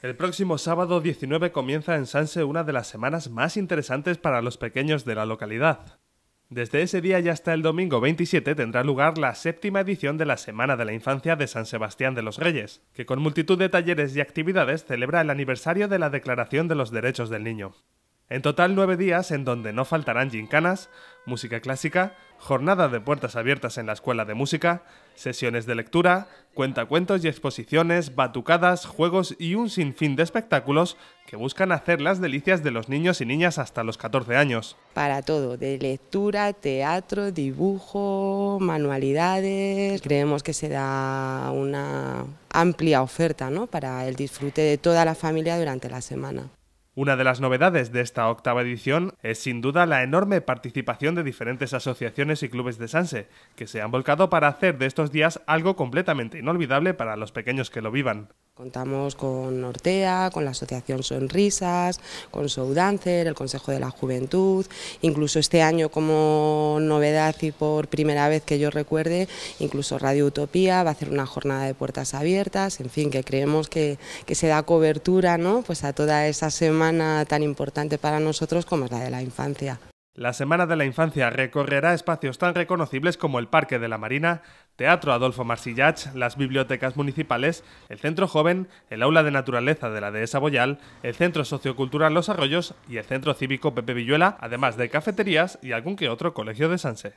El próximo sábado 19 comienza en Sanse una de las semanas más interesantes para los pequeños de la localidad. Desde ese día y hasta el domingo 27 tendrá lugar la séptima edición de la Semana de la Infancia de San Sebastián de los Reyes, que con multitud de talleres y actividades celebra el aniversario de la Declaración de los Derechos del Niño. En total nueve días en donde no faltarán gincanas, música clásica, jornada de puertas abiertas en la escuela de música, sesiones de lectura, cuentacuentos y exposiciones, batucadas, juegos y un sinfín de espectáculos que buscan hacer las delicias de los niños y niñas hasta los 14 años. Para todo, de lectura, teatro, dibujo, manualidades, creemos que se da una amplia oferta ¿no? para el disfrute de toda la familia durante la semana. Una de las novedades de esta octava edición es sin duda la enorme participación de diferentes asociaciones y clubes de Sanse, que se han volcado para hacer de estos días algo completamente inolvidable para los pequeños que lo vivan. Contamos con Nortea, con la Asociación Sonrisas, con Soudancer, el Consejo de la Juventud, incluso este año como novedad y por primera vez que yo recuerde, incluso Radio Utopía va a hacer una jornada de puertas abiertas, en fin, que creemos que, se da cobertura pues a toda esa semana tan importante para nosotros como es la de la infancia. La Semana de la Infancia recorrerá espacios tan reconocibles como el Parque de la Marina, Teatro Adolfo Marsillach, las bibliotecas municipales, el Centro Joven, el Aula de Naturaleza de la Dehesa Boyal, el Centro Sociocultural Los Arroyos y el Centro Cívico Pepe Villuela, además de cafeterías y algún que otro colegio de Sanse.